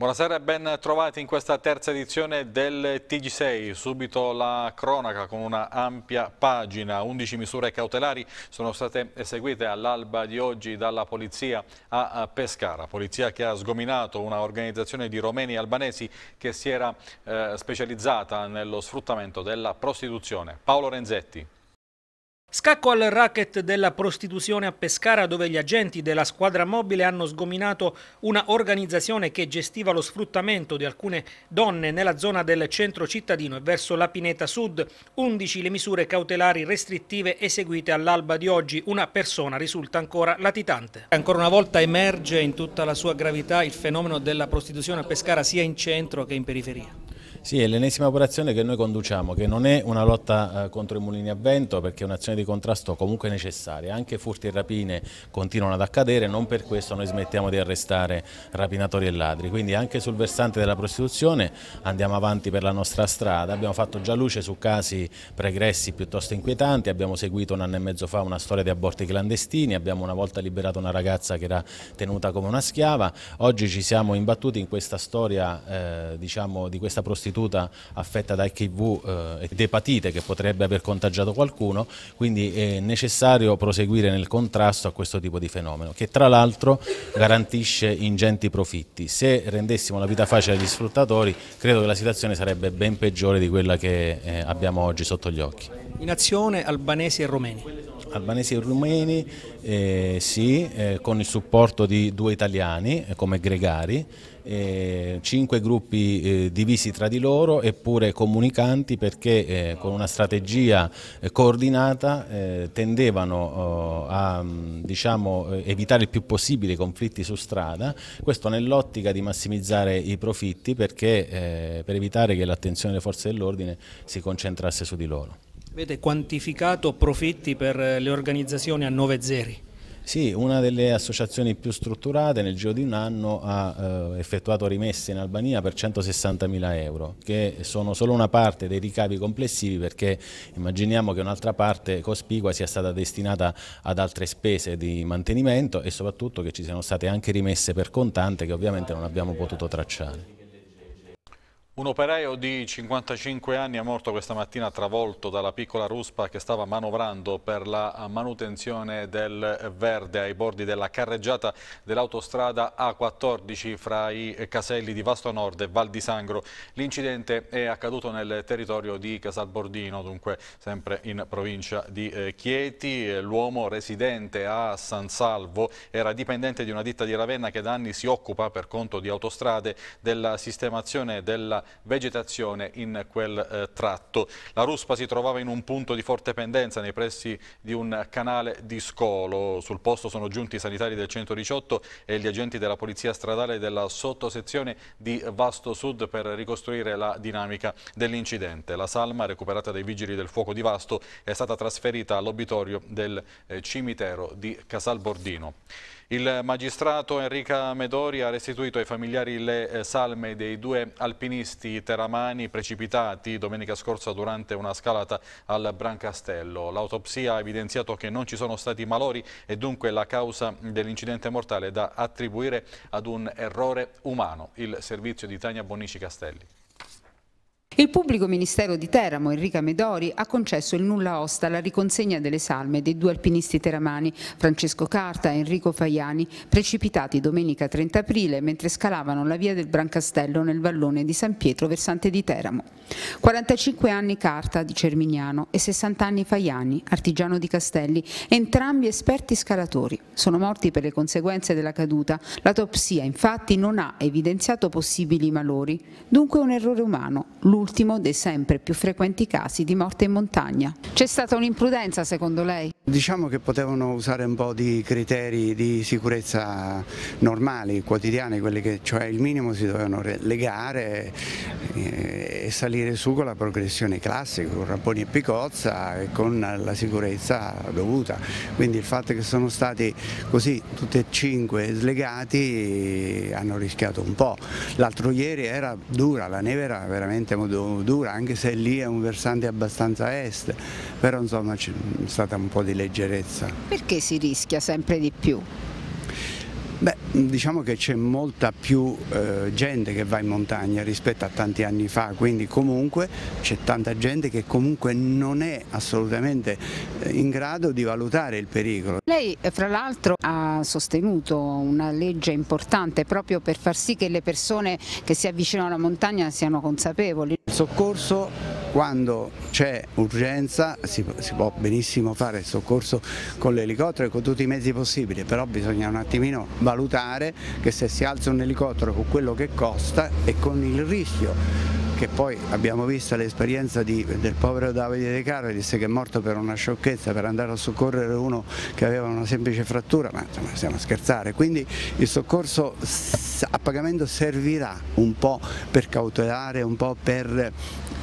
Buonasera e ben trovati in questa terza edizione del TG6. Subito la cronaca con una ampia pagina. 11 misure cautelari sono state eseguite all'alba di oggi dalla polizia a Pescara. Polizia che ha sgominato una organizzazione di romeni e albanesi che si era eh, specializzata nello sfruttamento della prostituzione. Paolo Renzetti. Scacco al racket della prostituzione a Pescara dove gli agenti della squadra mobile hanno sgominato una organizzazione che gestiva lo sfruttamento di alcune donne nella zona del centro cittadino e verso la Pineta Sud. 11 le misure cautelari restrittive eseguite all'alba di oggi. Una persona risulta ancora latitante. Ancora una volta emerge in tutta la sua gravità il fenomeno della prostituzione a Pescara sia in centro che in periferia. Sì, è l'ennesima operazione che noi conduciamo, che non è una lotta eh, contro i mulini a vento, perché è un'azione di contrasto comunque necessaria. Anche furti e rapine continuano ad accadere, non per questo noi smettiamo di arrestare rapinatori e ladri. Quindi anche sul versante della prostituzione andiamo avanti per la nostra strada. Abbiamo fatto già luce su casi pregressi piuttosto inquietanti, abbiamo seguito un anno e mezzo fa una storia di aborti clandestini, abbiamo una volta liberato una ragazza che era tenuta come una schiava. Oggi ci siamo imbattuti in questa storia eh, diciamo, di questa prostituzione prostituta affetta da HIV eh, ed epatite che potrebbe aver contagiato qualcuno, quindi è necessario proseguire nel contrasto a questo tipo di fenomeno, che tra l'altro garantisce ingenti profitti. Se rendessimo la vita facile agli sfruttatori, credo che la situazione sarebbe ben peggiore di quella che eh, abbiamo oggi sotto gli occhi. In azione albanesi e rumeni. Albanesi e rumeni, eh, sì, eh, con il supporto di due italiani eh, come gregari, eh, cinque gruppi eh, divisi tra di loro eppure comunicanti perché eh, con una strategia eh, coordinata eh, tendevano oh, a mm, diciamo, eh, evitare il più possibile i conflitti su strada, questo nell'ottica di massimizzare i profitti perché, per evitare che l'attenzione delle forze dell'ordine si concentrasse su di loro. Avete quantificato profitti per le organizzazioni a 9 zeri? Sì, una delle associazioni più strutturate nel giro di un anno ha eh, effettuato rimesse in Albania per 160.000 euro, che sono solo una parte dei ricavi complessivi perché immaginiamo che un'altra parte cospicua sia stata destinata ad altre spese di mantenimento e soprattutto che ci siano state anche rimesse per contante che ovviamente non abbiamo potuto tracciare. Un operaio di 55 anni è morto questa mattina travolto dalla piccola ruspa che stava manovrando per la manutenzione del verde ai bordi della carreggiata dell'autostrada A14 fra i caselli di Vasto Nord e Val di Sangro. L'incidente è accaduto nel territorio di Casalbordino, dunque sempre in provincia di eh, Chieti. L'uomo residente a San Salvo era dipendente di una ditta di Ravenna che da anni si occupa per conto di autostrade della sistemazione della vegetazione in quel eh, tratto. La ruspa si trovava in un punto di forte pendenza nei pressi di un canale di scolo. Sul posto sono giunti i sanitari del 118 e gli agenti della polizia stradale della sottosezione di Vasto Sud per ricostruire la dinamica dell'incidente. La salma recuperata dai vigili del fuoco di Vasto è stata trasferita all'obitorio del eh, cimitero di Casal Casalbordino. Il magistrato Enrica Medori ha restituito ai familiari le eh, salme dei due alpinisti teramani precipitati domenica scorsa durante una scalata al Brancastello. L'autopsia ha evidenziato che non ci sono stati malori e dunque la causa dell'incidente mortale è da attribuire ad un errore umano. Il servizio di Tania Bonici Castelli. Il pubblico ministero di Teramo, Enrica Medori, ha concesso il nulla osta alla riconsegna delle salme dei due alpinisti teramani, Francesco Carta e Enrico Faiani, precipitati domenica 30 aprile mentre scalavano la via del Brancastello nel vallone di San Pietro, versante di Teramo. 45 anni Carta di Cermignano e 60 anni Faiani, artigiano di Castelli, entrambi esperti scalatori. Sono morti per le conseguenze della caduta. L'autopsia infatti non ha evidenziato possibili malori, dunque un errore umano, l'ultimo ultimo dei sempre più frequenti casi di morte in montagna. C'è stata un'imprudenza secondo lei? Diciamo che potevano usare un po' di criteri di sicurezza normali, quotidiani, quelli che cioè il minimo si dovevano legare eh, e salire su con la progressione classica, con Rapponi e Picozza e con la sicurezza dovuta. Quindi il fatto che sono stati così tutti e cinque slegati eh, hanno rischiato un po'. L'altro ieri era dura, la neve era veramente dura, anche se lì è un versante abbastanza est, però insomma c'è stata un po' di leggerezza. Perché si rischia sempre di più? Beh, diciamo che c'è molta più eh, gente che va in montagna rispetto a tanti anni fa, quindi comunque c'è tanta gente che comunque non è assolutamente eh, in grado di valutare il pericolo. Lei eh, fra l'altro ha sostenuto una legge importante proprio per far sì che le persone che si avvicinano alla montagna siano consapevoli. Il soccorso quando c'è urgenza si, si, può benissimo fare il soccorso con l'elicottero e con tutti i mezzi possibili, però bisogna un attimino valutare che se si alza un elicottero con quello che costa e con il rischio che poi abbiamo visto l'esperienza del povero Davide De Caro, disse che è morto per una sciocchezza, per andare a soccorrere uno che aveva una semplice frattura, ma insomma stiamo a scherzare, quindi il soccorso a pagamento servirà un po' per cautelare, un po' per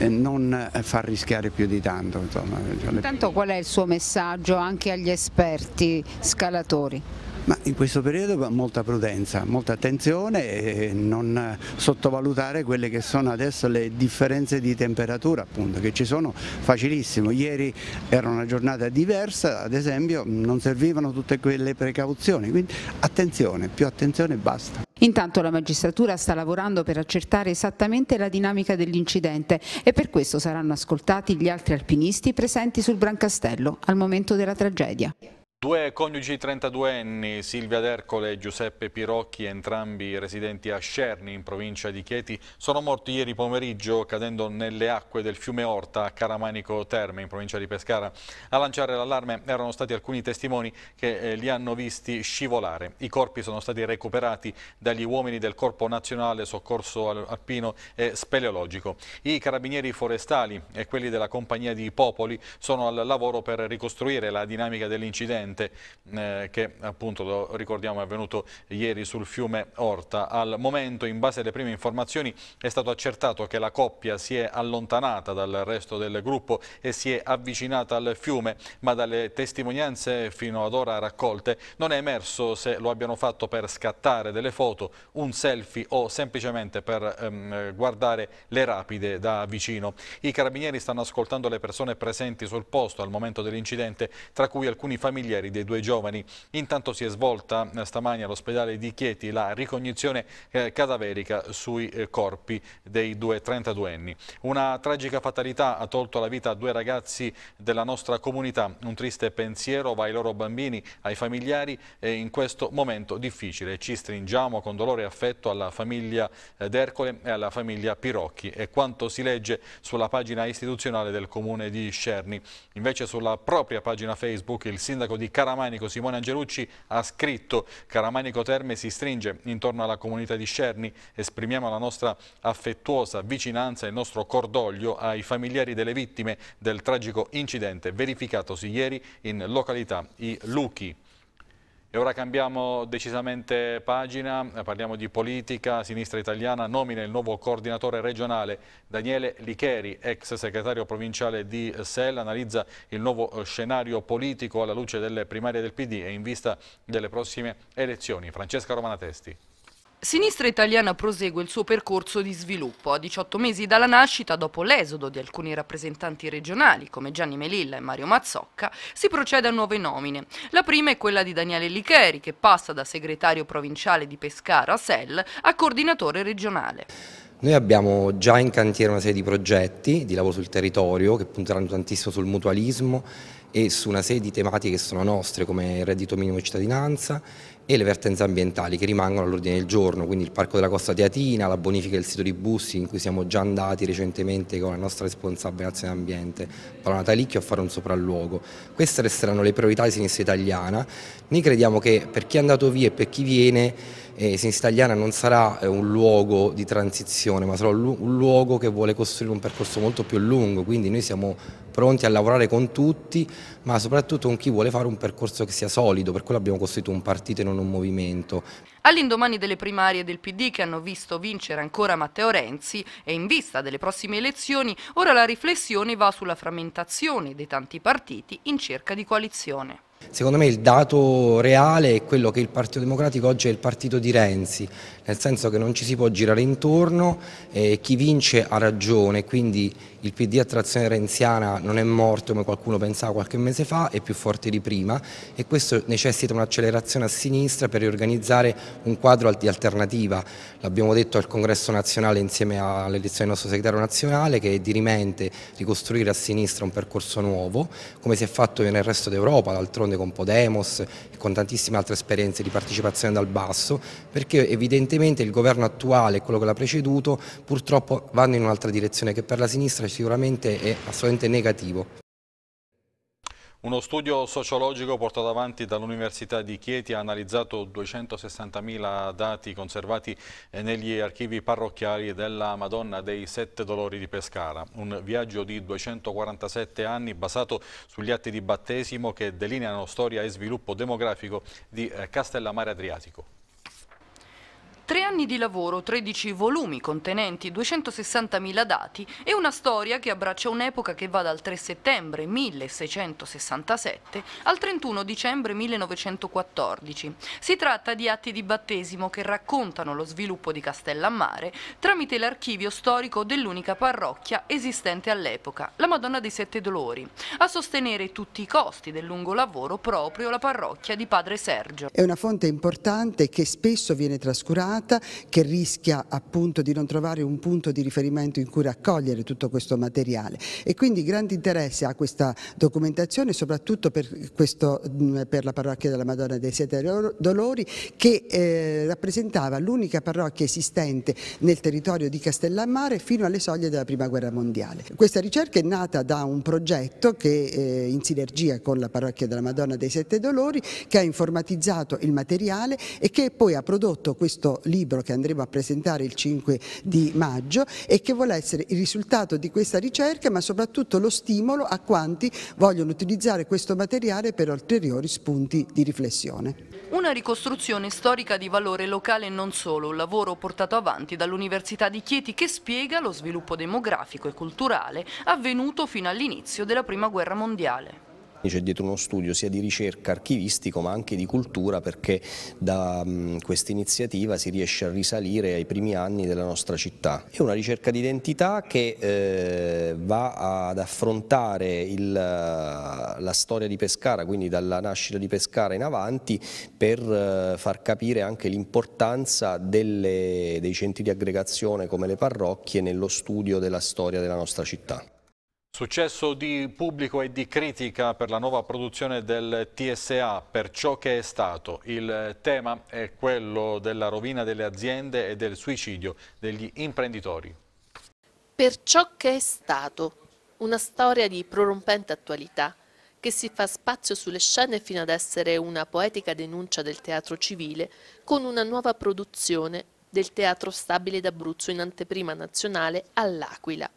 non eh, far rischiare più di tanto. Cioè Intanto qual è il suo messaggio anche agli esperti scalatori? Ma in questo periodo va molta prudenza, molta attenzione e non sottovalutare quelle che sono adesso le differenze di temperatura appunto, che ci sono facilissimo. Ieri era una giornata diversa, ad esempio non servivano tutte quelle precauzioni, quindi attenzione, più attenzione e basta. Intanto la magistratura sta lavorando per accertare esattamente la dinamica dell'incidente e per questo saranno ascoltati gli altri alpinisti presenti sul Brancastello al momento della tragedia. Due coniugi 32enni, Silvia D'Ercole e Giuseppe Pirocchi, entrambi residenti a Scerni, in provincia di Chieti, sono morti ieri pomeriggio cadendo nelle acque del fiume Orta a Caramanico Terme, in provincia di Pescara. A lanciare l'allarme erano stati alcuni testimoni che eh, li hanno visti scivolare. I corpi sono stati recuperati dagli uomini del Corpo Nazionale Soccorso Alpino e Speleologico. I carabinieri forestali e quelli della Compagnia di Popoli sono al lavoro per ricostruire la dinamica dell'incidente incidente eh, che appunto lo ricordiamo è avvenuto ieri sul fiume Orta. Al momento in base alle prime informazioni è stato accertato che la coppia si è allontanata dal resto del gruppo e si è avvicinata al fiume ma dalle testimonianze fino ad ora raccolte non è emerso se lo abbiano fatto per scattare delle foto, un selfie o semplicemente per ehm, guardare le rapide da vicino. I carabinieri stanno ascoltando le persone presenti sul posto al momento dell'incidente tra cui alcuni familiari passeggeri dei due giovani. Intanto si è svolta eh, stamani all'ospedale di Chieti la ricognizione eh, cadaverica sui eh, corpi dei due 32enni. Una tragica fatalità ha tolto la vita a due ragazzi della nostra comunità. Un triste pensiero va ai loro bambini, ai familiari e in questo momento difficile. Ci stringiamo con dolore e affetto alla famiglia d'Ercole e alla famiglia Pirocchi. È quanto si legge sulla pagina istituzionale del comune di Scerni. Invece sulla propria pagina Facebook il sindaco di di Caramanico. Simone Angelucci ha scritto Caramanico Terme si stringe intorno alla comunità di Scerni. Esprimiamo la nostra affettuosa vicinanza e il nostro cordoglio ai familiari delle vittime del tragico incidente verificatosi ieri in località I Luchi. E ora cambiamo decisamente pagina, parliamo di politica, sinistra italiana nomina il nuovo coordinatore regionale Daniele Licheri, ex segretario provinciale di SEL, analizza il nuovo eh, scenario politico alla luce delle primarie del PD e in vista delle prossime elezioni. Francesca Romanatesti. Sinistra Italiana prosegue il suo percorso di sviluppo. A 18 mesi dalla nascita, dopo l'esodo di alcuni rappresentanti regionali come Gianni Melilla e Mario Mazzocca, si procede a nuove nomine. La prima è quella di Daniele Licheri, che passa da segretario provinciale di Pescara, a SEL, a coordinatore regionale. Noi abbiamo già in cantiere una serie di progetti di lavoro sul territorio che punteranno tantissimo sul mutualismo e su una serie di tematiche che sono nostre come il reddito minimo e cittadinanza e le vertenze ambientali che rimangono all'ordine del giorno, quindi il Parco della Costa Teatina, la bonifica del sito di Bussi in cui siamo già andati recentemente con la nostra responsabile Nazione Ambiente, Paola Natalicchio a fare un sopralluogo. Queste resteranno le priorità di sinistra italiana. Noi crediamo che per chi è andato via e per chi viene, eh, sinistra italiana non sarà eh, un luogo di transizione, ma sarà un luogo che vuole costruire un percorso molto più lungo, quindi noi siamo pronti a lavorare con tutti, ma soprattutto con chi vuole fare un percorso che sia solido, per quello abbiamo costruito un partito e non un movimento. All'indomani delle primarie del PD che hanno visto vincere ancora Matteo Renzi e in vista delle prossime elezioni, ora la riflessione va sulla frammentazione dei tanti partiti in cerca di coalizione. Secondo me il dato reale è quello che il Partito Democratico oggi è il partito di Renzi, nel senso che non ci si può girare intorno, e chi vince ha ragione, quindi il PD a trazione renziana non è morto come qualcuno pensava qualche mese fa, è più forte di prima e questo necessita un'accelerazione a sinistra per riorganizzare un quadro di alternativa. L'abbiamo detto al congresso nazionale insieme all'elezione del nostro segretario nazionale che è dirimente ricostruire a sinistra un percorso nuovo, come si è fatto nel resto d'Europa, d'altronde con Podemos e con tantissime altre esperienze di partecipazione dal basso, perché evidentemente il governo attuale e quello che l'ha preceduto purtroppo vanno in un'altra direzione che per la sinistra cioè sicuramente è assolutamente negativo. Uno studio sociologico portato avanti dall'Università di Chieti ha analizzato 260.000 dati conservati eh, negli archivi parrocchiali della Madonna dei Sette Dolori di Pescara, un viaggio di 247 anni basato sugli atti di battesimo che delineano storia e sviluppo demografico di eh, Castellammare Adriatico. Tre anni di lavoro, 13 volumi contenenti 260.000 dati e una storia che abbraccia un'epoca che va dal 3 settembre 1667 al 31 dicembre 1914. Si tratta di atti di battesimo che raccontano lo sviluppo di Castellammare tramite l'archivio storico dell'unica parrocchia esistente all'epoca, la Madonna dei Sette Dolori, a sostenere tutti i costi del lungo lavoro proprio la parrocchia di Padre Sergio. È una fonte importante che spesso viene trascurata formata che rischia appunto di non trovare un punto di riferimento in cui raccogliere tutto questo materiale e quindi grande interesse ha questa documentazione soprattutto per, questo, mm, per la parrocchia della Madonna dei Sette Dolori che eh, rappresentava l'unica parrocchia esistente nel territorio di Castellammare fino alle soglie della Prima Guerra Mondiale. Questa ricerca è nata da un progetto che eh, in sinergia con la parrocchia della Madonna dei Sette Dolori che ha informatizzato il materiale e che poi ha prodotto questo libro che andremo a presentare il 5 di maggio e che vuole essere il risultato di questa ricerca ma soprattutto lo stimolo a quanti vogliono utilizzare questo materiale per ulteriori spunti di riflessione. Una ricostruzione storica di valore locale e non solo, un lavoro portato avanti dall'Università di Chieti che spiega lo sviluppo demografico e culturale avvenuto fino all'inizio della Prima Guerra Mondiale. C'è dietro uno studio sia di ricerca archivistico ma anche di cultura perché da questa iniziativa si riesce a risalire ai primi anni della nostra città. È una ricerca di identità che eh, va ad affrontare il, eh, la storia di Pescara, quindi dalla nascita di Pescara in avanti per eh, far capire anche l'importanza dei centri di aggregazione come le parrocchie nello studio della storia della nostra città. Successo di pubblico e di critica per la nuova produzione del TSA, per ciò che è stato. Il tema è quello della rovina delle aziende e del suicidio degli imprenditori. Per ciò che è stato, una storia di prorompente attualità che si fa spazio sulle scene fino ad essere una poetica denuncia del teatro civile con una nuova produzione del Teatro Stabile d'Abruzzo in anteprima nazionale all'Aquila.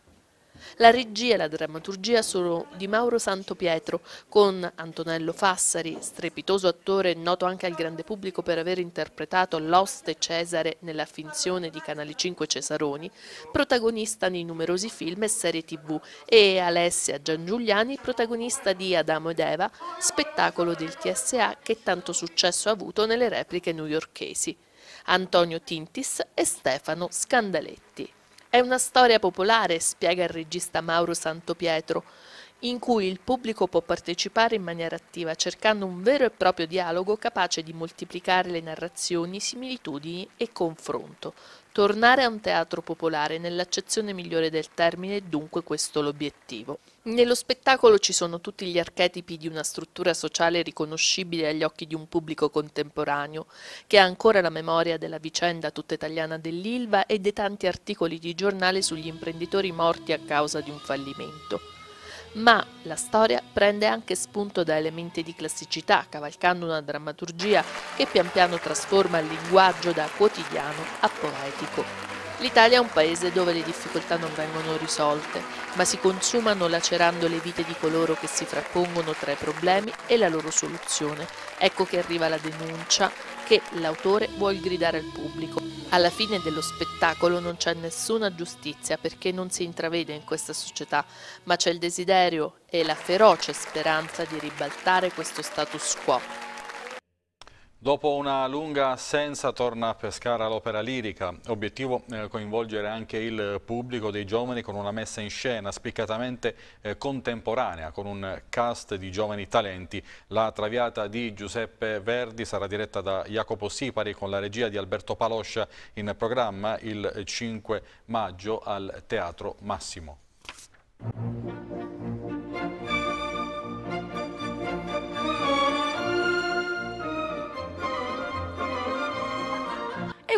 La regia e la drammaturgia sono di Mauro Santopietro, con Antonello Fassari, strepitoso attore noto anche al grande pubblico per aver interpretato l'oste Cesare nella finzione di Canali 5 Cesaroni, protagonista nei numerosi film e serie tv, e Alessia Giangiuliani, protagonista di Adamo ed Eva, spettacolo del TSA che tanto successo ha avuto nelle repliche newyorkesi. Antonio Tintis e Stefano Scandaletti. È una storia popolare, spiega il regista Mauro Santopietro, in cui il pubblico può partecipare in maniera attiva cercando un vero e proprio dialogo capace di moltiplicare le narrazioni, similitudini e confronto. Tornare a un teatro popolare nell'accezione migliore del termine è dunque questo l'obiettivo. Nello spettacolo ci sono tutti gli archetipi di una struttura sociale riconoscibile agli occhi di un pubblico contemporaneo, che ha ancora la memoria della vicenda tutta italiana dell'Ilva e dei tanti articoli di giornale sugli imprenditori morti a causa di un fallimento ma la storia prende anche spunto da elementi di classicità, cavalcando una drammaturgia che pian piano trasforma il linguaggio da quotidiano a poetico. L'Italia è un paese dove le difficoltà non vengono risolte, ma si consumano lacerando le vite di coloro che si frappongono tra i problemi e la loro soluzione. Ecco che arriva la denuncia che l'autore vuol gridare al pubblico. Alla fine dello spettacolo non c'è nessuna giustizia perché non si intravede in questa società, ma c'è il desiderio e la feroce speranza di ribaltare questo status quo. Dopo una lunga assenza torna a Pescara l'opera lirica, obiettivo eh, coinvolgere anche il pubblico dei giovani con una messa in scena spiccatamente eh, contemporanea, con un cast di giovani talenti. La Traviata di Giuseppe Verdi sarà diretta da Jacopo Sipari con la regia di Alberto Paloscia in programma il 5 maggio al Teatro Massimo.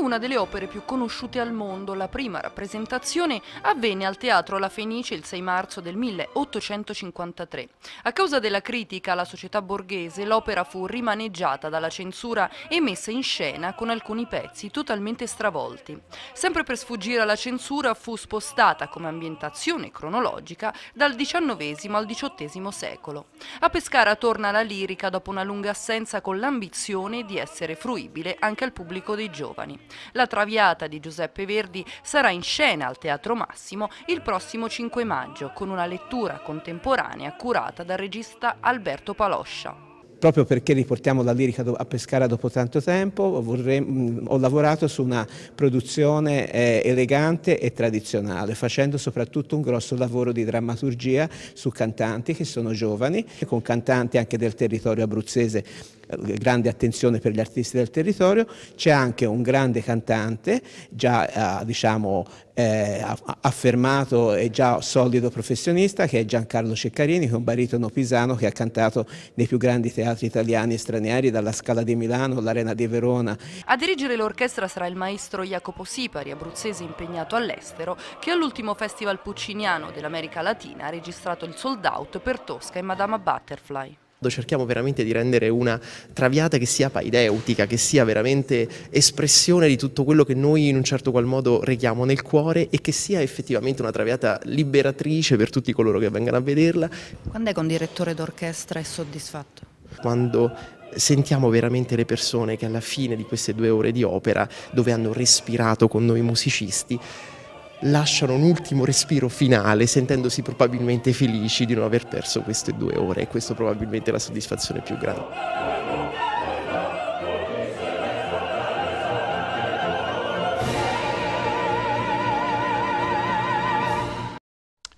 una delle opere più conosciute al mondo. La prima rappresentazione avvenne al Teatro La Fenice il 6 marzo del 1853. A causa della critica alla società borghese, l'opera fu rimaneggiata dalla censura e messa in scena con alcuni pezzi totalmente stravolti. Sempre per sfuggire alla censura fu spostata come ambientazione cronologica dal XIX al XVIII secolo. A Pescara torna la lirica dopo una lunga assenza con l'ambizione di essere fruibile anche al pubblico dei giovani. La Traviata di Giuseppe Verdi sarà in scena al Teatro Massimo il prossimo 5 maggio con una lettura contemporanea curata dal regista Alberto Paloscia proprio perché riportiamo la lirica a Pescara dopo tanto tempo, mm, ho lavorato su una produzione eh, elegante e tradizionale, facendo soprattutto un grosso lavoro di drammaturgia su cantanti che sono giovani, con cantanti anche del territorio abruzzese eh, grande attenzione per gli artisti del territorio, c'è anche un grande cantante, già eh, diciamo eh, affermato e già solido professionista, che è Giancarlo Ceccarini, che è un baritono pisano che ha cantato nei più grandi teatri italiani e stranieri, dalla Scala di Milano all'Arena di Verona. A dirigere l'orchestra sarà il maestro Jacopo Sipari, abruzzese impegnato all'estero, che all'ultimo festival pucciniano dell'America Latina ha registrato il sold out per Tosca e Madama Butterfly cerchiamo veramente di rendere una traviata che sia paideutica, che sia veramente espressione di tutto quello che noi in un certo qual modo reghiamo nel cuore e che sia effettivamente una traviata liberatrice per tutti coloro che vengano a vederla. Quando è che un direttore d'orchestra è soddisfatto? Quando sentiamo veramente le persone che alla fine di queste due ore di opera, dove hanno respirato con noi musicisti, lasciano un ultimo respiro finale sentendosi probabilmente felici di non aver perso queste due ore e questo probabilmente è la soddisfazione più grande.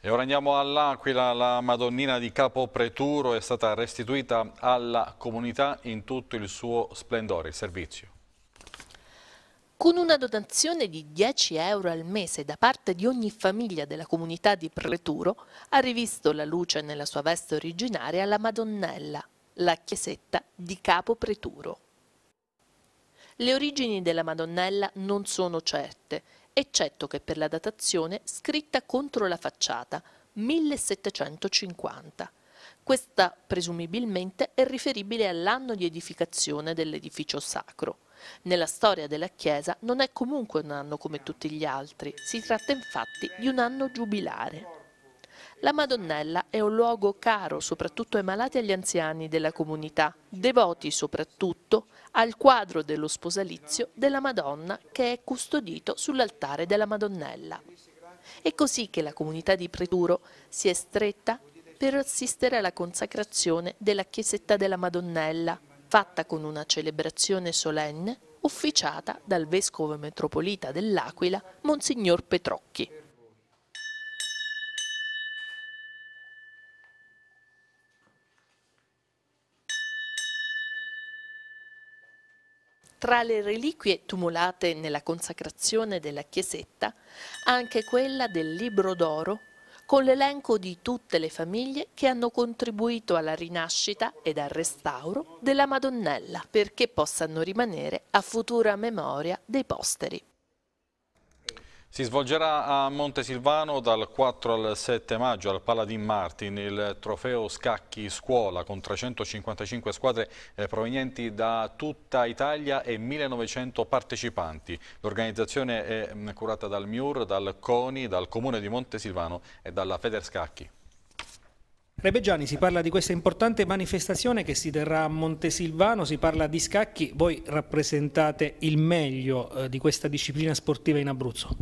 E ora andiamo all'Aquila, la Madonnina di Capo Preturo è stata restituita alla comunità in tutto il suo splendore, il servizio. Con una dotazione di 10 euro al mese da parte di ogni famiglia della comunità di Preturo, ha rivisto la luce nella sua veste originaria la Madonnella, la chiesetta di Capo Preturo. Le origini della Madonnella non sono certe, eccetto che per la datazione scritta contro la facciata 1750 questa presumibilmente è riferibile all'anno di edificazione dell'edificio sacro. Nella storia della Chiesa non è comunque un anno come tutti gli altri, si tratta infatti di un anno giubilare. La Madonnella è un luogo caro soprattutto ai malati e agli anziani della comunità, devoti soprattutto al quadro dello sposalizio della Madonna che è custodito sull'altare della Madonnella. È così che la comunità di Preturo si è stretta per assistere alla consacrazione della chiesetta della Madonnella, fatta con una celebrazione solenne officiata dal vescovo metropolita dell'Aquila, Monsignor Petrocchi. Tra le reliquie tumulate nella consacrazione della chiesetta, anche quella del libro d'oro con l'elenco di tutte le famiglie che hanno contribuito alla rinascita ed al restauro della Madonnella perché possano rimanere a futura memoria dei posteri. Si svolgerà a Montesilvano dal 4 al 7 maggio al Paladin Martin il trofeo Scacchi Scuola con 355 squadre eh, provenienti da tutta Italia e 1900 partecipanti. L'organizzazione è mm, curata dal MIUR, dal CONI, dal Comune di Montesilvano e dalla Federscacchi. Rebeggiani, si parla di questa importante manifestazione che si terrà a Montesilvano, si parla di scacchi, voi rappresentate il meglio eh, di questa disciplina sportiva in Abruzzo.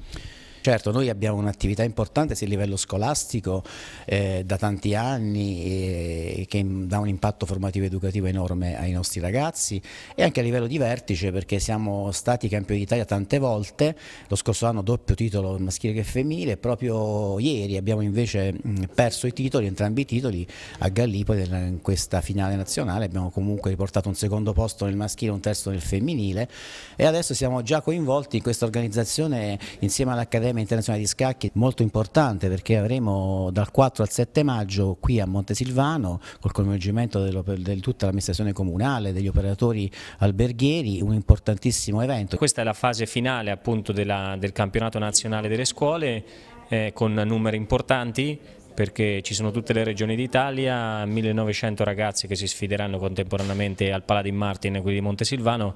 Certo, noi abbiamo un'attività importante sia a livello scolastico eh, da tanti anni eh, che dà un impatto formativo ed educativo enorme ai nostri ragazzi e anche a livello di vertice perché siamo stati campioni d'Italia tante volte, lo scorso anno doppio titolo maschile che femminile, proprio ieri abbiamo invece perso i titoli, entrambi i titoli a Gallipoli in questa finale nazionale, abbiamo comunque riportato un secondo posto nel maschile e un terzo nel femminile e adesso siamo già coinvolti in questa organizzazione insieme all'Accademia Accademia Internazionale di Scacchi molto importante perché avremo dal 4 al 7 maggio qui a Montesilvano col coinvolgimento di tutta l'amministrazione comunale, degli operatori alberghieri, un importantissimo evento. Questa è la fase finale appunto della, del campionato nazionale delle scuole eh, con numeri importanti, perché ci sono tutte le regioni d'Italia, 1900 ragazzi che si sfideranno contemporaneamente al Paladin Martin qui di Montesilvano,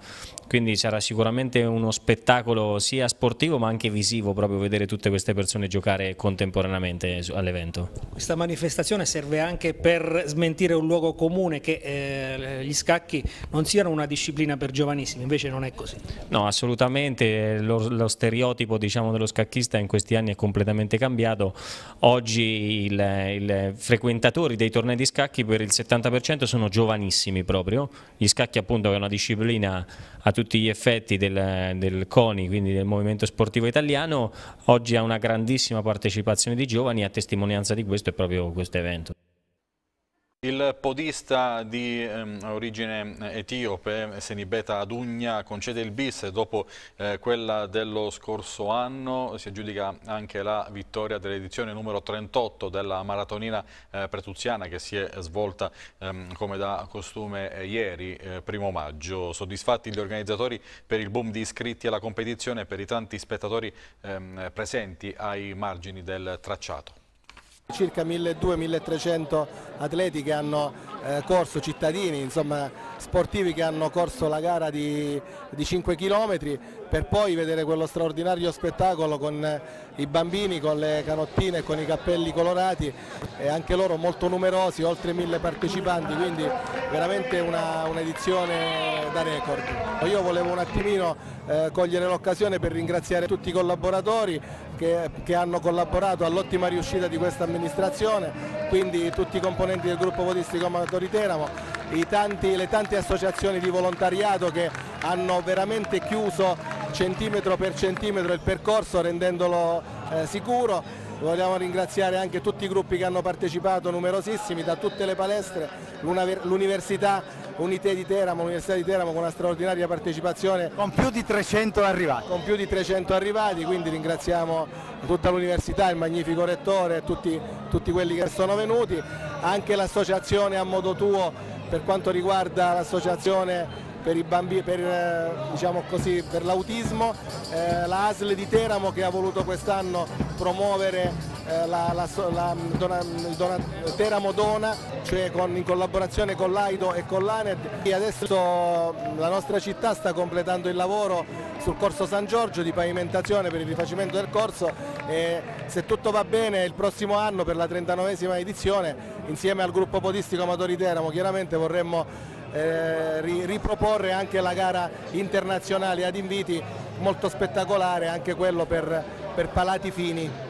quindi sarà sicuramente uno spettacolo sia sportivo ma anche visivo proprio vedere tutte queste persone giocare contemporaneamente all'evento. Questa manifestazione serve anche per smentire un luogo comune che eh, gli scacchi non siano una disciplina per giovanissimi, invece non è così. No, assolutamente, lo, lo stereotipo diciamo, dello scacchista in questi anni è completamente cambiato, oggi il, il frequentatori dei tornei di scacchi per il 70% sono giovanissimi proprio, gli scacchi appunto è una disciplina a tutti gli effetti del, del CONI, quindi del Movimento Sportivo Italiano, oggi ha una grandissima partecipazione di giovani, a testimonianza di questo è proprio questo evento. Il podista di ehm, origine etiope, Senibeta Adugna, concede il bis dopo eh, quella dello scorso anno. Si aggiudica anche la vittoria dell'edizione numero 38 della maratonina eh, pretuziana che si è svolta ehm, come da costume eh, ieri, eh, primo maggio. Soddisfatti gli organizzatori per il boom di iscritti alla competizione e per i tanti spettatori ehm, presenti ai margini del tracciato. Circa 1200-1300 atleti che hanno eh, corso, cittadini, insomma sportivi che hanno corso la gara di, di 5 km per poi vedere quello straordinario spettacolo con eh, i bambini, con le canottine, e con i cappelli colorati e anche loro molto numerosi, oltre 1000 partecipanti, quindi veramente un'edizione un da record. Io volevo un attimino eh, cogliere l'occasione per ringraziare tutti i collaboratori che, che hanno collaborato all'ottima riuscita di questa amministrazione, quindi tutti i componenti del gruppo votistico Amatori Teramo, tanti, le tante associazioni di volontariato che hanno veramente chiuso centimetro per centimetro il percorso rendendolo eh, sicuro. Vogliamo ringraziare anche tutti i gruppi che hanno partecipato, numerosissimi, da tutte le palestre, l'università Unite di Teramo, l'Università di Teramo con una straordinaria partecipazione. Con più di 300 arrivati. Con più di 300 arrivati, quindi ringraziamo tutta l'università, il magnifico rettore e tutti, tutti quelli che sono venuti, anche l'associazione a modo tuo per quanto riguarda l'associazione per, per, eh, diciamo per l'autismo, eh, la ASL di Teramo che ha voluto quest'anno promuovere eh, la, la, la dona, dona, Teramo Dona, cioè con, in collaborazione con l'AIDO e con l'ANED. adesso la nostra città sta completando il lavoro sul corso San Giorgio di pavimentazione per il rifacimento del corso e se tutto va bene il prossimo anno per la 39esima edizione insieme al gruppo podistico Amatori Teramo chiaramente vorremmo eh, riproporre anche la gara internazionale ad inviti molto spettacolare anche quello per, per palati fini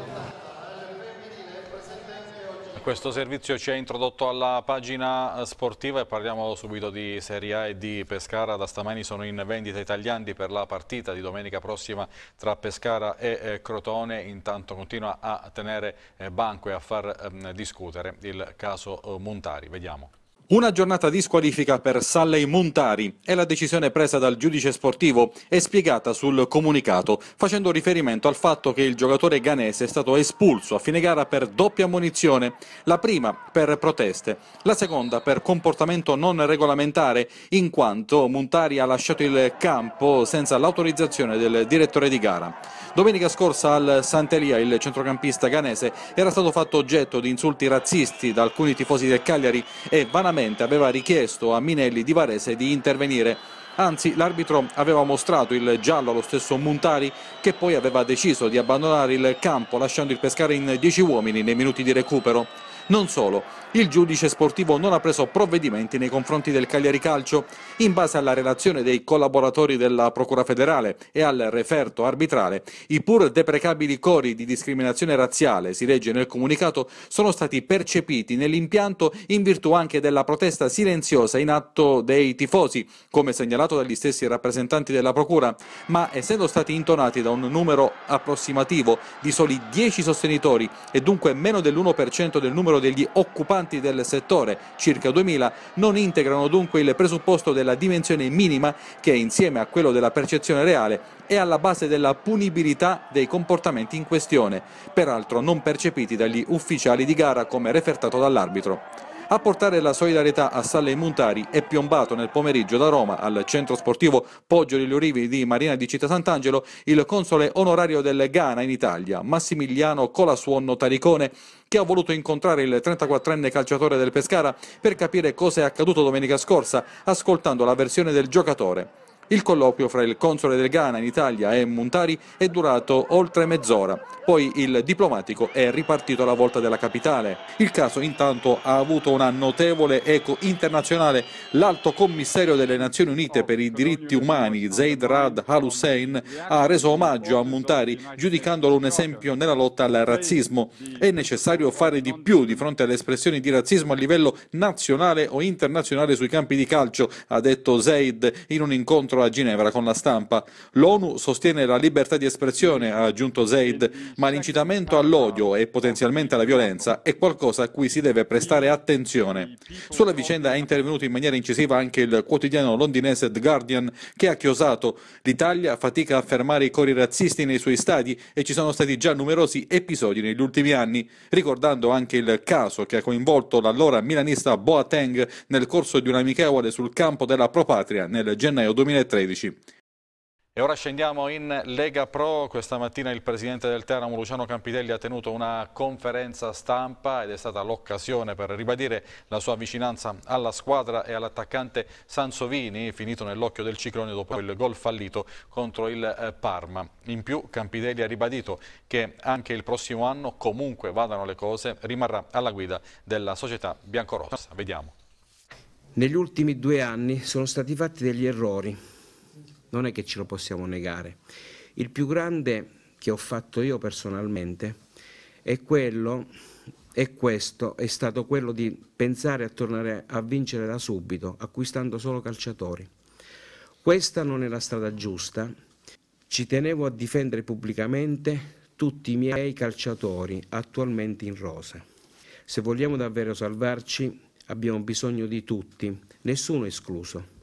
questo servizio ci ha introdotto alla pagina sportiva e parliamo subito di Serie A e di Pescara. Da stamani sono in vendita i tagliandi per la partita di domenica prossima tra Pescara e eh, Crotone. Intanto continua a tenere eh, banco e a far ehm, discutere il caso eh, Montari. Vediamo. Una giornata di squalifica per Salley Montari è la decisione presa dal giudice sportivo e spiegata sul comunicato, facendo riferimento al fatto che il giocatore ganese è stato espulso a fine gara per doppia munizione, la prima per proteste, la seconda per comportamento non regolamentare, in quanto Montari ha lasciato il campo senza l'autorizzazione del direttore di gara. Domenica scorsa al Santelia il centrocampista ganese era stato fatto oggetto di insulti razzisti da alcuni tifosi del Cagliari e vanamente aveva richiesto a Minelli di Varese di intervenire. Anzi, l'arbitro aveva mostrato il giallo allo stesso Muntari che poi aveva deciso di abbandonare il campo lasciando il pescare in 10 uomini nei minuti di recupero. Non solo, il giudice sportivo non ha preso provvedimenti nei confronti del Cagliari Calcio. In base alla relazione dei collaboratori della Procura federale e al referto arbitrale, i pur deprecabili cori di discriminazione razziale, si legge nel comunicato, sono stati percepiti nell'impianto in virtù anche della protesta silenziosa in atto dei tifosi, come segnalato dagli stessi rappresentanti della Procura, ma essendo stati intonati da un numero approssimativo di soli 10 sostenitori e dunque meno dell'1% del numero degli occupanti operanti del settore, circa 2.000, non integrano dunque il presupposto della dimensione minima che insieme a quello della percezione reale è alla base della punibilità dei comportamenti in questione, peraltro non percepiti dagli ufficiali di gara come refertato dall'arbitro. A portare la solidarietà a Salle Montari è piombato nel pomeriggio da Roma al centro sportivo Poggio degli Olivi di Marina di Città Sant'Angelo il console onorario del Ghana in Italia, Massimiliano Colasuonno Taricone, che ha voluto incontrare il 34enne calciatore del Pescara per capire cosa è accaduto domenica scorsa, ascoltando la versione del giocatore. Il colloquio fra il console del Ghana in Italia e Muntari è durato oltre mezz'ora, poi il diplomatico è ripartito alla volta della capitale. Il caso intanto ha avuto una notevole eco internazionale. L'alto commissario delle Nazioni Unite per i diritti umani, Zaid Rad Al Hussein, ha reso omaggio a Muntari giudicandolo un esempio nella lotta al razzismo. È necessario fare di più di fronte alle espressioni di razzismo a livello nazionale o internazionale sui campi di calcio, ha detto Zaid in un incontro incontro a Ginevra con la stampa. L'ONU sostiene la libertà di espressione, ha aggiunto Zaid, ma l'incitamento all'odio e potenzialmente alla violenza è qualcosa a cui si deve prestare attenzione. Sulla vicenda è intervenuto in maniera incisiva anche il quotidiano londinese The Guardian che ha chiosato l'Italia fatica a fermare i cori razzisti nei suoi stadi e ci sono stati già numerosi episodi negli ultimi anni, ricordando anche il caso che ha coinvolto l'allora milanista Boateng nel corso di una amichevole sul campo della Propatria nel gennaio 2013 2013. E ora scendiamo in Lega Pro, questa mattina il presidente del Teramo Luciano Campidelli ha tenuto una conferenza stampa ed è stata l'occasione per ribadire la sua vicinanza alla squadra e all'attaccante Sansovini, finito nell'occhio del ciclone dopo il gol fallito contro il eh, Parma. In più Campidelli ha ribadito che anche il prossimo anno, comunque vadano le cose, rimarrà alla guida della società biancorossa. Vediamo. Negli ultimi due anni sono stati fatti degli errori non è che ce lo possiamo negare. Il più grande che ho fatto io personalmente è quello e questo è stato quello di pensare a tornare a vincere da subito, acquistando solo calciatori. Questa non è la strada giusta. Ci tenevo a difendere pubblicamente tutti i miei calciatori attualmente in rosa. Se vogliamo davvero salvarci, abbiamo bisogno di tutti, nessuno escluso.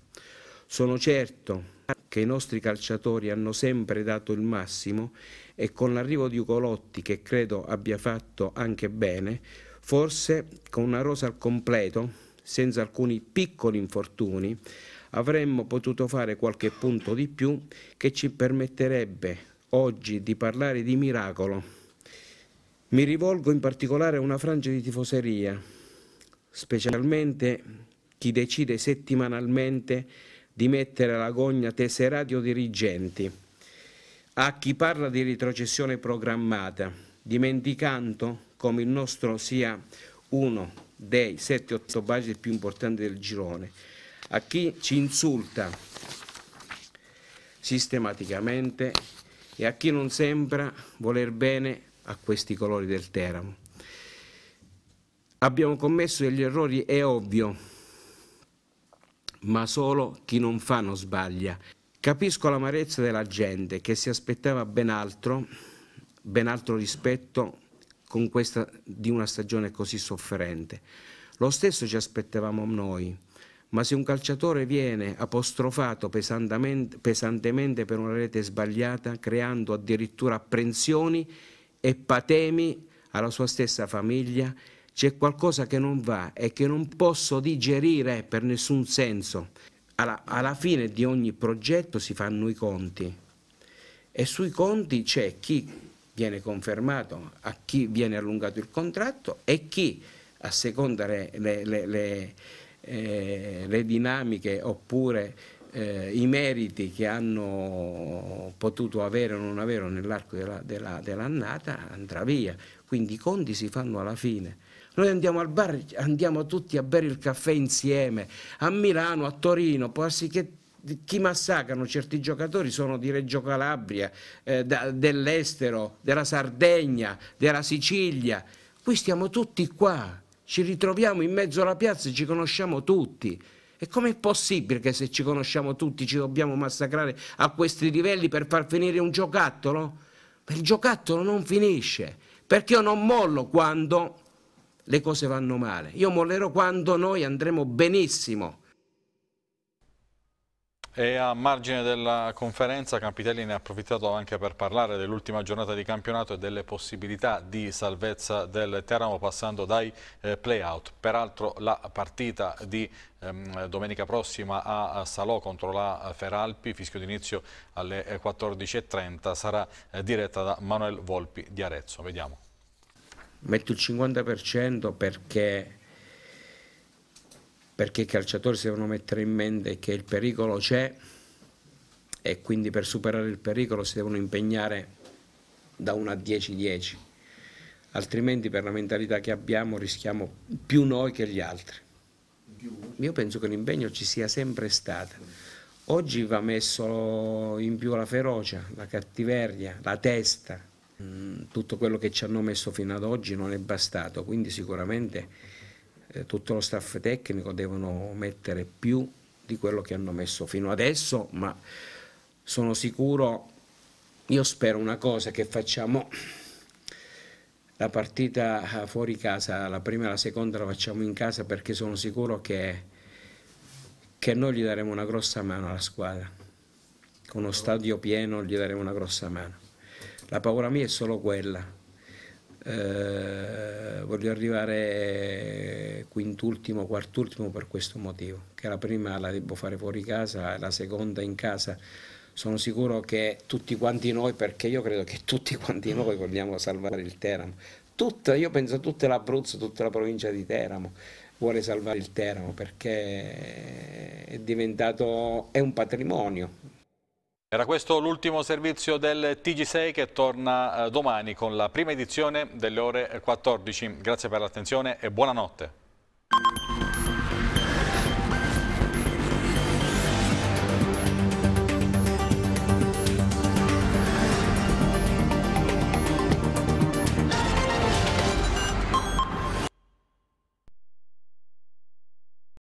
Sono certo che i nostri calciatori hanno sempre dato il massimo e con l'arrivo di Ugolotti che credo abbia fatto anche bene, forse con una rosa al completo, senza alcuni piccoli infortuni, avremmo potuto fare qualche punto di più che ci permetterebbe oggi di parlare di miracolo. Mi rivolgo in particolare a una frangia di tifoseria, specialmente chi decide settimanalmente di mettere alla gogna teserati o dirigenti, a chi parla di retrocessione programmata, dimenticando come il nostro sia uno dei 7-8 basi più importanti del girone, a chi ci insulta sistematicamente e a chi non sembra voler bene a questi colori del Teramo. Abbiamo commesso degli errori, è ovvio, ma solo chi non fa non sbaglia. Capisco l'amarezza della gente che si aspettava ben altro, ben altro rispetto con questa di una stagione così sofferente. Lo stesso ci aspettavamo noi, ma se un calciatore viene apostrofato pesantemente per una rete sbagliata, creando addirittura apprensioni e patemi alla sua stessa famiglia, c'è qualcosa che non va e che non posso digerire per nessun senso. Alla, alla, fine di ogni progetto si fanno i conti e sui conti c'è chi viene confermato, a chi viene allungato il contratto e chi a seconda le, le, le, eh, le dinamiche oppure eh, i meriti che hanno potuto avere o non avere nell'arco della, della, dell'annata andrà via. Quindi i conti si fanno alla fine noi andiamo al bar, andiamo tutti a bere il caffè insieme, a Milano, a Torino, può essere che chi massacrano certi giocatori sono di Reggio Calabria, eh, da, dell'estero, della Sardegna, della Sicilia. Qui stiamo tutti qua, ci ritroviamo in mezzo alla piazza e ci conosciamo tutti. E com'è possibile che se ci conosciamo tutti ci dobbiamo massacrare a questi livelli per far finire un giocattolo? Ma il giocattolo non finisce, perché io non mollo quando le cose vanno male. Io mollerò quando noi andremo benissimo. E a margine della conferenza Campitelli ne ha approfittato anche per parlare dell'ultima giornata di campionato e delle possibilità di salvezza del Teramo passando dai eh, playout. Peraltro la partita di ehm, domenica prossima a Salò contro la Feralpi, fischio d'inizio alle 14.30, eh, sarà eh, diretta da Manuel Volpi di Arezzo. Vediamo metto il 50% perché, perché i calciatori si devono mettere in mente che il pericolo c'è e quindi per superare il pericolo si devono impegnare da 1 a 10-10, altrimenti per la mentalità che abbiamo rischiamo più noi che gli altri. Io penso che l'impegno ci sia sempre stato. Oggi va messo in più la ferocia, la cattiveria, la testa, Mm, tutto quello che ci hanno messo fino ad oggi non è bastato, quindi sicuramente eh, tutto lo staff tecnico devono mettere più di quello che hanno messo fino adesso, ma sono sicuro, io spero una cosa che facciamo la partita fuori casa, la prima e la seconda la facciamo in casa perché sono sicuro che, che noi gli daremo una grossa mano alla squadra, con uno stadio pieno gli daremo una grossa mano. La paura mia è solo quella. Eh, voglio arrivare quintultimo, quartultimo per questo motivo, che la prima la devo fare fuori casa, la seconda in casa. Sono sicuro che tutti quanti noi, perché io credo che tutti quanti noi vogliamo salvare il Teramo, tutta, io penso tutta l'Abruzzo, tutta la provincia di Teramo vuole salvare il Teramo perché è diventato, è un patrimonio, era questo l'ultimo servizio del TG6 che torna eh, domani con la prima edizione delle ore 14. Grazie per l'attenzione e buonanotte.